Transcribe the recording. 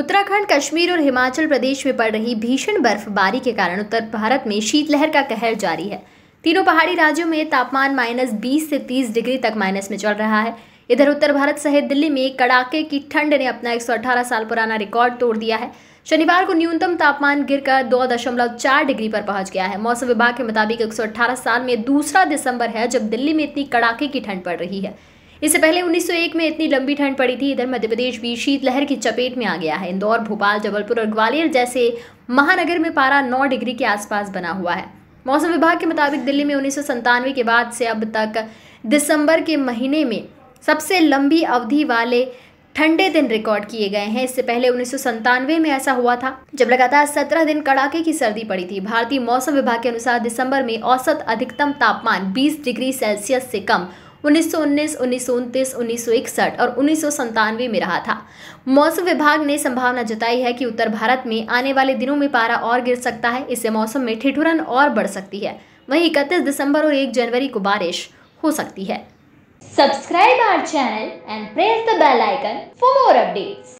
उत्तराखंड कश्मीर और हिमाचल प्रदेश में पड़ रही भीषण बर्फबारी के कारण उत्तर भारत में शीतलहर का कहर जारी है तीनों पहाड़ी राज्यों में तापमान माइनस बीस से तीस डिग्री तक माइनस में चल रहा है इधर उत्तर भारत सहित दिल्ली में कड़ाके की ठंड ने अपना एक साल पुराना रिकॉर्ड तोड़ दिया है शनिवार को न्यूनतम तापमान गिरकर चार डिग्री पर पहुंच गया है मौसम विभाग के मुताबिक एक साल में दूसरा दिसंबर है जब दिल्ली में इतनी कड़ाके की ठंड पड़ रही है इससे पहले 1901 में इतनी लंबी ठंड पड़ी थी इधर मध्य प्रदेश भी शीतलहर की चपेट में आ गया है इंदौर भोपाल जबलपुर और ग्वालियर जैसे महानगर में पारा नौ डिग्री के आसपास बना हुआ है मौसम विभाग के मुताबिक दिल्ली में उन्नीस के बाद से अब तक दिसंबर के महीने में सबसे लंबी अवधि वाले ठंडे दिन रिकॉर्ड किए गए हैं इससे पहले उन्नीस में ऐसा हुआ था जब लगातार 17 दिन कड़ाके की सर्दी पड़ी थी भारतीय मौसम विभाग के अनुसार दिसंबर में औसत अधिकतम तापमान 20 डिग्री सेल्सियस से कम उन्नीस सौ उन्नीस उन्नीस सौ उनतीस और उन्नीस सौ संतानवे में रहा था मौसम विभाग ने संभावना जताई है कि उत्तर भारत में आने वाले दिनों में पारा और गिर सकता है इससे मौसम में ठिठुरन और बढ़ सकती है वही इकतीस दिसंबर और एक जनवरी को बारिश हो सकती है subscribe our channel and press the bell icon for more updates